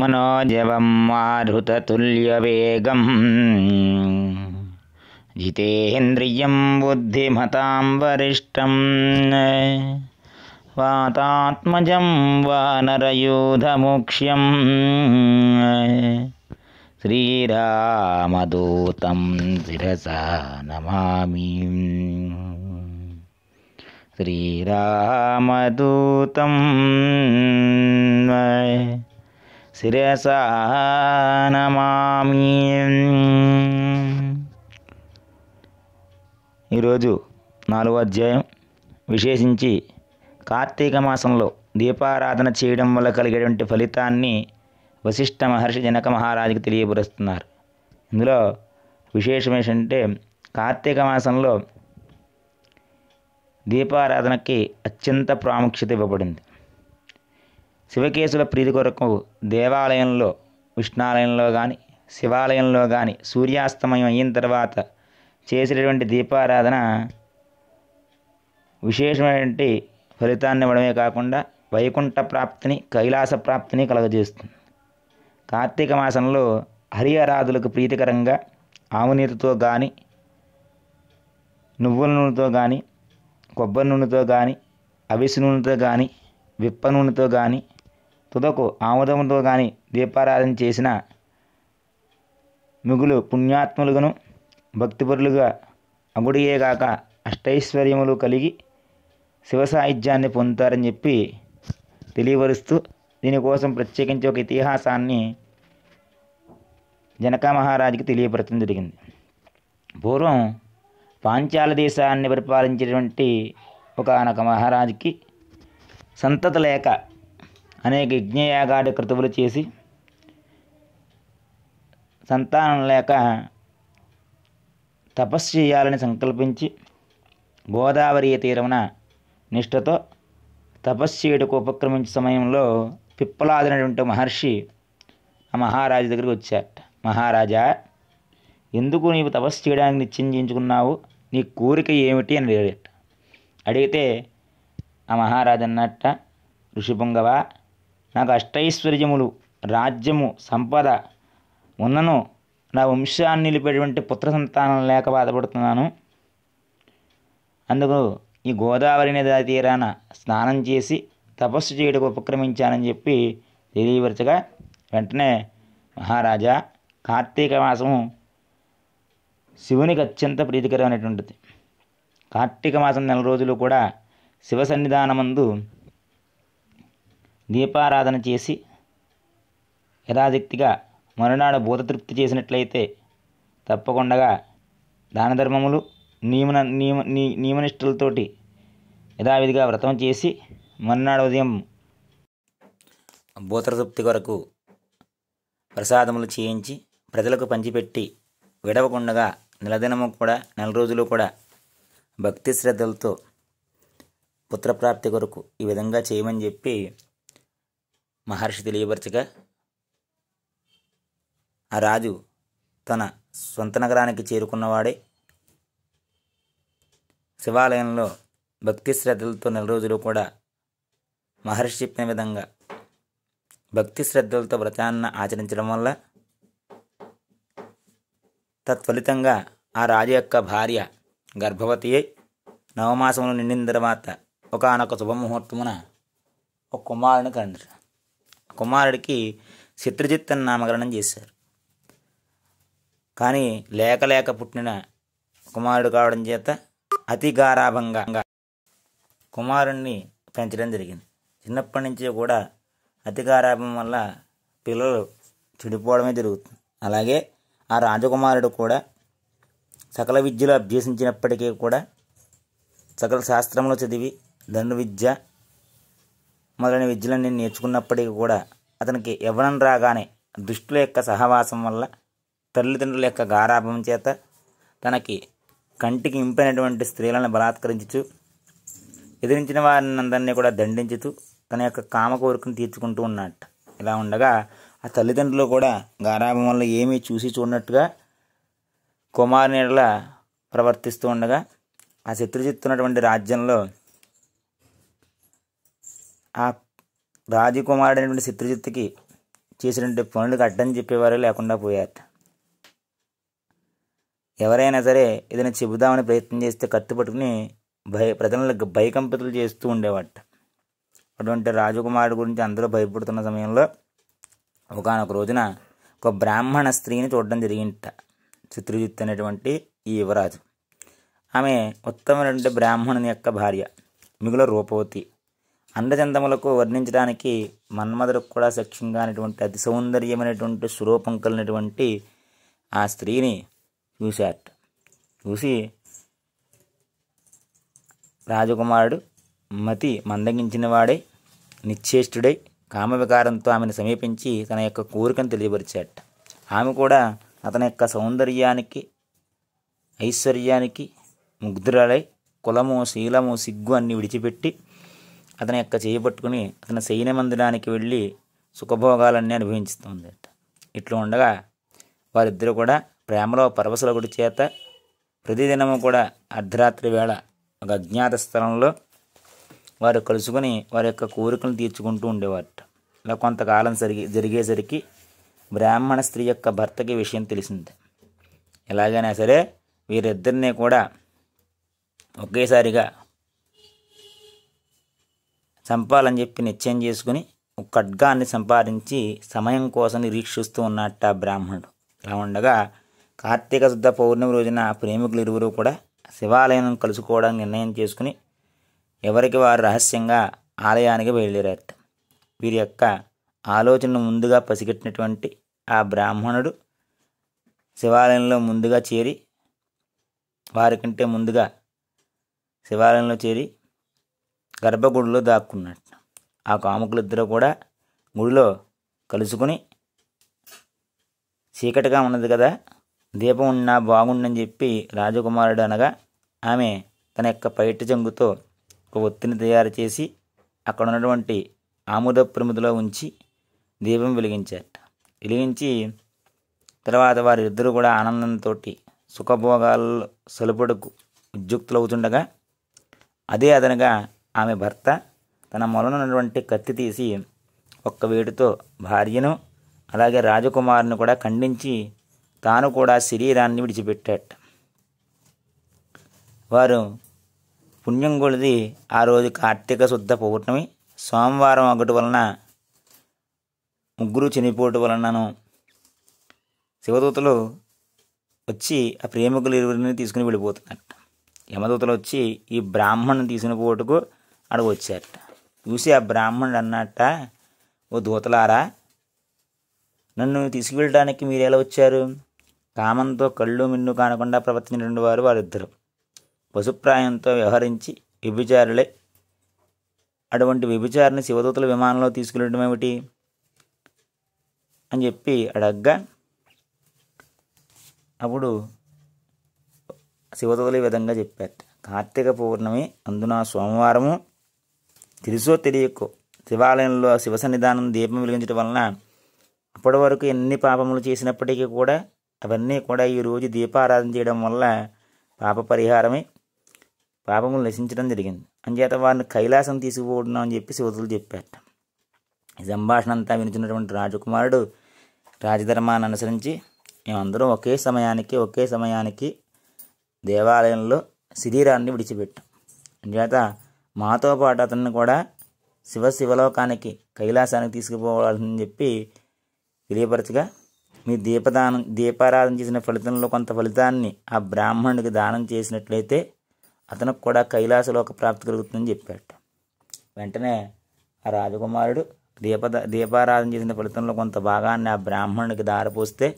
मनोजवं मारुततुल्यवेगम् जितेन्द्रियं बुद्धिमतां वरिष्ठं वातात्मजं वानरयुधमुक्ष्यं श्रीरामदूतं शिरसा नमामि श्रीरामदूतंन्वे శిరస నమామి ఈరోజు నాలుగో అధ్యాయం విశేషించి కార్తీక మాసంలో దీపారాధన చేయడం వల్ల కలిగేటువంటి ఫలితాన్ని వశిష్ఠ మహర్షి జనక మహారాజుకి తెలియపరుస్తున్నారు ఇందులో విశేషం ఏంటంటే కార్తీక మాసంలో దీపారాధనకి అత్యంత ప్రాముఖ్యత ఇవ్వబడింది శివకేశుల ప్రీతి కొరకు దేవాలయంలో విష్ణాలయంలో కానీ శివాలయంలో కానీ సూర్యాస్తమయం అయిన తర్వాత చేసినటువంటి దీపారాధన విశేషమైనటువంటి ఫలితాన్ని ఇవ్వడమే కాకుండా వైకుంఠ ప్రాప్తిని కైలాస ప్రాప్తిని కలగజేస్తుంది కార్తీక మాసంలో హరిహరాధులకు ప్రీతికరంగా ఆమునీతితో కానీ నువ్వుల నూనెతో కానీ కొబ్బరి నూనెతో కానీ అవిసి నూనెతో కానీ విప్ప నూనెతో కానీ తుదకు ఆముదముతో కానీ దీపారాధన చేసిన మిగులు పుణ్యాత్ములుగాను భక్తిపరులుగా అగుడియే అష్టైశ్వర్యములు కలిగి శివ సాహిత్యాన్ని పొందుతారని చెప్పి తెలియపరుస్తూ దీనికోసం ప్రత్యేకించి ఒక ఇతిహాసాన్ని జనక మహారాజుకి తెలియపరచడం జరిగింది పూర్వం పాంచాల దేశాన్ని పరిపాలించేటువంటి ఒక అనక మహారాజుకి సంతత లేక అనేక యజ్ఞయాగాది కృతువులు చేసి సంతానం లేక తపస్సు చేయాలని సంకల్పించి గోదావరి తీరమున నిష్ఠతో తపస్సు చేయటకు ఉపక్రమించే సమయంలో పిప్పలాదినటువంటి మహర్షి ఆ మహారాజు దగ్గరికి వచ్చాట మహారాజా ఎందుకు నీవు తపస్సు చేయడానికి నిశ్చయించుకున్నావు నీ కోరిక ఏమిటి అని అడిగాట అడిగితే ఆ మహారాజు అన్నట్ట ఋషిపుంగవ నాకు అష్టైశ్వర్యములు రాజ్యము సంపద ఉన్నను నా వంశాన్ని నిలిపేటువంటి పుత్ర సంతానం లేక బాధపడుతున్నాను అందుకు ఈ గోదావరి నది తీరాన స్నానం చేసి తపస్సు చేయడానికి ఉపక్రమించానని చెప్పి తెలియవరచగా వెంటనే మహారాజా కార్తీక మాసము శివునికి అత్యంత ప్రీతికరమైనటువంటిది కార్తీక మాసం నెల రోజులు కూడా శివ సన్నిధానమందు దీపారాధన చేసి యథాశక్తిగా మరునాడు భూతతృప్తి చేసినట్లయితే తప్పకుండా దాన ధర్మములు నియమ నియమ నియమనిష్టలతోటి యథావిధిగా వ్రతం చేసి మరునాడు ఉదయం భూతతృప్తి కొరకు ప్రసాదములు చేయించి ప్రజలకు పంచిపెట్టి విడవకుండా నెలదినము కూడా నెల రోజులు కూడా భక్తి శ్రద్ధలతో పుత్రప్రాప్తి కొరకు ఈ విధంగా చేయమని చెప్పి మహర్షి తెలియపరచగా ఆ రాజు తన సొంత నగరానికి చేరుకున్నవాడే శివాలయంలో భక్తి శ్రద్ధలతో నెల రోజులు కూడా మహర్షి చెప్పిన విధంగా భక్తి శ్రద్ధలతో వ్రతాన్న ఆచరించడం వల్ల తత్ఫలితంగా ఆ రాజు యొక్క భార్య గర్భవతి అయి నవమాసంలో నిండిన తర్వాత ఒకనొక శుభముహూర్తమున ఒక కుమారుని కనిపించారు కుమారుడికి చిత్రజిత్ అని నామకరణం చేశారు కానీ లేక లేక పుట్టిన కుమారుడు కావడం చేత అతి గారాభంగా కుమారుణ్ణి పెంచడం జరిగింది చిన్నప్పటి నుంచి కూడా అతి గారాభం వల్ల పిల్లలు చెడిపోవడమే జరుగుతుంది అలాగే ఆ రాజకుమారుడు కూడా సకల విద్యలో అభ్యసించినప్పటికీ కూడా సకల శాస్త్రంలో చదివి ధనుర్విద్య మొదలైన విద్యలన్నీ నేర్చుకున్నప్పటికీ కూడా అతనికి యవ్వనం రాగానే దుష్టుల యొక్క సహవాసం వల్ల తల్లిదండ్రుల యొక్క గారాభం చేత తనకి కంటికి ఇంపైనటువంటి స్త్రీలను బలాత్కరించుచు ఎదిరించిన వారిని అందరినీ కూడా దండించుతూ తన యొక్క కామ కోరికను తీర్చుకుంటూ ఉన్నట్ట ఇలా ఉండగా ఆ తల్లిదండ్రులు కూడా గారాభం వల్ల ఏమీ చూసి చూడనట్టుగా కుమారునిలా ప్రవర్తిస్తూ ఉండగా ఆ శత్రుజిత్తున్నటువంటి రాజ్యంలో ఆ రాజకుమారుడైనటువంటి శత్రుజిత్తుకి చేసినటువంటి పనులకు అడ్డం చెప్పేవారు లేకుండా పోయారట ఎవరైనా సరే ఏదైనా చెబుదామని ప్రయత్నం చేస్తే కత్తి పట్టుకుని భయ ప్రజలను భయకంపితులు చేస్తూ ఉండేవాట అటువంటి రాజకుమారుడు గురించి అందరూ భయపడుతున్న సమయంలో ఒకనొక రోజున ఒక బ్రాహ్మణ స్త్రీని చూడడం జరిగింట చిత్రజిత్ అనేటువంటి ఈ యువరాజు ఆమె ఉత్తమైనటువంటి బ్రాహ్మణుని యొక్క భార్య మిగుల రూపవతి అందచందములకు వర్ణించడానికి మన్మధుడు కూడా సఖ్యంగానటువంటి అతి సౌందర్యమైనటువంటి స్వరూపం కలిగినటువంటి ఆ స్త్రీని చూశాట చూసి రాజకుమారుడు మతి మందగించినవాడై నిశ్చేష్టుడై కామవికారంతో ఆమెను సమీపించి తన యొక్క కోరికను తెలియపరిచాట ఆమె కూడా అతని యొక్క సౌందర్యానికి ఐశ్వర్యానికి ముగ్ధురాలై కులము శీలము సిగ్గు అన్ని విడిచిపెట్టి అతని యొక్క చేయి పట్టుకుని అతని శయన మందిరానికి వెళ్ళి సుఖభోగాలన్నీ అనుభవించుతుంది ఇట్లా ఉండగా వారిద్దరూ కూడా ప్రేమలో గుడి చేత ప్రతిదినము కూడా అర్ధరాత్రి వేళ ఒక అజ్ఞాత స్థలంలో వారు కలుసుకొని వారి యొక్క కోరికలను తీర్చుకుంటూ ఉండేవారట ఇలా కొంతకాలం జరిగి జరిగేసరికి బ్రాహ్మణ స్త్రీ యొక్క భర్తకి విషయం తెలిసింది ఎలాగైనా సరే వీరిద్దరినీ కూడా ఒకేసారిగా చంపాలని చెప్పి నిశ్చయం చేసుకుని ఒక ఖడ్గాన్ని సంపాదించి సమయం కోసం నిరీక్షిస్తూ ఉన్నట్ట బ్రాహ్మణుడు ఇలా ఉండగా కార్తీక శుద్ధ పౌర్ణమి రోజున ప్రేమికులు ఇరువురు కూడా శివాలయం కలుసుకోవడానికి నిర్ణయం చేసుకుని ఎవరికి వారు రహస్యంగా ఆలయానికి బయలుదేరారట వీరి యొక్క ఆలోచనను ముందుగా పసిగట్టినటువంటి ఆ బ్రాహ్మణుడు శివాలయంలో ముందుగా చేరి వారికంటే ముందుగా శివాలయంలో చేరి గర్భగుడిలో దాక్కున్నట్టు ఆ కాముకులిద్దరూ కూడా గుడిలో కలుసుకుని చీకటిగా ఉన్నది కదా దీపం ఉన్నా బాగుండని చెప్పి రాజకుమారుడు అనగా ఆమె తన యొక్క పైట చెంగుతో ఒక ఒత్తిని తయారు చేసి అక్కడ ఉన్నటువంటి ఆముద ప్రమిదిలో ఉంచి దీపం వెలిగించారట వెలిగించి తర్వాత వారిద్దరూ కూడా ఆనందంతో సుఖభోగాల్లో సలుపడుకు ఉద్యుక్తులవుతుండగా అదే అదనగా ఆమె భర్త తన మొలనున్నటువంటి కత్తి తీసి ఒక్క వేడితో భార్యను అలాగే రాజకుమారుని కూడా ఖండించి తాను కూడా శరీరాన్ని విడిచిపెట్టాట వారు పుణ్యం కొలిది ఆ రోజు కార్తీక శుద్ధ పౌర్ణమి సోమవారం ఒకటి వలన ముగ్గురు చనిపోవటం వలనను శివదూతలు వచ్చి ఆ ప్రేమికులు ఇరువురిని తీసుకుని వెళ్ళిపోతున్నట్టు యమదూతలు వచ్చి ఈ బ్రాహ్మణ్ని తీసుకుని పోటుకు అడుగు వచ్చారట చూసి ఆ బ్రాహ్మణుడు అన్నట్ట ఓ దూతలారా నన్ను తీసుకువెళ్ళడానికి మీరు ఎలా వచ్చారు కామంతో కళ్ళు మిన్ను కానకుండా ప్రవర్తించిన వారు వారిద్దరు పశుప్రాయంతో వ్యవహరించి వ్యభిచారులే అటువంటి వ్యభిచారిని శివదూతల విమానంలో తీసుకెళ్ళడం ఏమిటి అని చెప్పి అడగ్గా అప్పుడు శివదూతలు ఈ విధంగా చెప్పారు కార్తీక పౌర్ణమి అందున సోమవారము తెలుసో తెలియకో శివాలయంలో శివ సన్నిధానం దీపం వెలిగించడం వలన అప్పటి వరకు ఎన్ని పాపములు చేసినప్పటికీ కూడా అవన్నీ కూడా ఈరోజు దీపారాధన చేయడం వల్ల పాప పరిహారమే పాపములు నశించడం జరిగింది అంచేత వారిని కైలాసం తీసుకుపోతున్నాం అని చెప్పి శివతులు చెప్పారట ఈ సంభాషణ అంతా వినిచున్నటువంటి రాజకుమారుడు రాజధర్మాన్ని అనుసరించి మేమందరం ఒకే సమయానికి ఒకే సమయానికి దేవాలయంలో శరీరాన్ని విడిచిపెట్టాం అంచేత మాతో పాటు అతన్ని కూడా శివ శివలోకానికి కైలాసానికి తీసుకుపోవాలని చెప్పి తెలియపరచగా మీ దీపదానం దీపారాధన చేసిన ఫలితంలో కొంత ఫలితాన్ని ఆ బ్రాహ్మణుడికి దానం చేసినట్లయితే అతనికి కూడా కైలాసలోక ప్రాప్తి కలుగుతుందని చెప్పాడు వెంటనే ఆ రాజకుమారుడు దీపద దీపారాధన చేసిన ఫలితంలో కొంత భాగాన్ని ఆ బ్రాహ్మణుడికి దారపోస్తే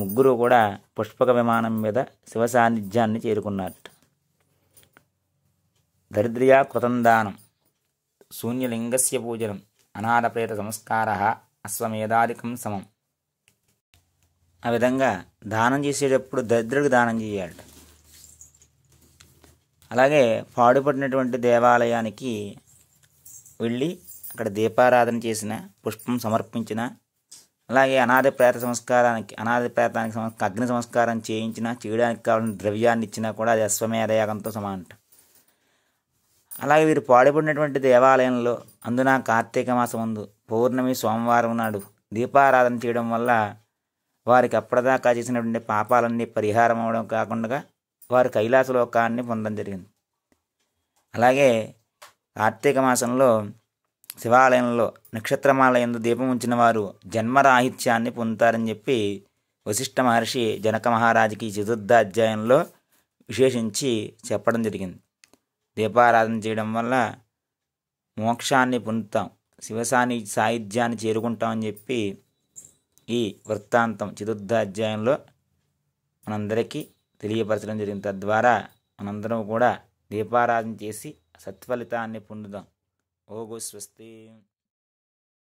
ముగ్గురు కూడా పుష్పక విమానం మీద శివ సాన్నిధ్యాన్ని చేరుకున్నారు దరిద్ర్యా కృతం దానం శూన్యలింగస్య పూజనం అనాథప్రేత సంస్కార అశ్వమేధాదికం సమం ఆ విధంగా దానం చేసేటప్పుడు దరిద్రుడికి దానం చేయాలట అలాగే పాడుపడినటువంటి దేవాలయానికి వెళ్ళి అక్కడ దీపారాధన చేసిన పుష్పం సమర్పించిన అలాగే అనాథ ప్రేత సంస్కారానికి అనాథ ప్రేతానికి అగ్ని సంస్కారం చేయించిన చేయడానికి కావాలని ద్రవ్యాన్ని ఇచ్చినా కూడా అది అశ్వమేధయాగంతో సమానట అలాగే వీరు పాడిపడినటువంటి దేవాలయంలో అందున కార్తీక మాసం ముందు పౌర్ణమి సోమవారం నాడు దీపారాధన చేయడం వల్ల వారికి అప్పటిదాకా చేసినటువంటి పాపాలన్నీ పరిహారం అవడం కాకుండా వారు కైలాస లోకాన్ని పొందడం జరిగింది అలాగే కార్తీక మాసంలో శివాలయంలో నక్షత్రమాలయందు దీపం ఉంచిన వారు జన్మరాహిత్యాన్ని పొందుతారని చెప్పి వశిష్ఠ మహర్షి జనక మహారాజుకి చతుర్థ అధ్యాయంలో విశేషించి చెప్పడం జరిగింది దీపారాధన చేయడం వల్ల మోక్షాన్ని పొందుతాం శివసాని సాహిత్యాన్ని చేరుకుంటామని చెప్పి ఈ వృత్తాంతం చతుర్థాధ్యాయంలో మనందరికీ తెలియపరచడం జరిగింది తద్వారా మనందరం కూడా దీపారాధన చేసి సత్ఫలితాన్ని పొందుదాం ఓ గో స్వస్తి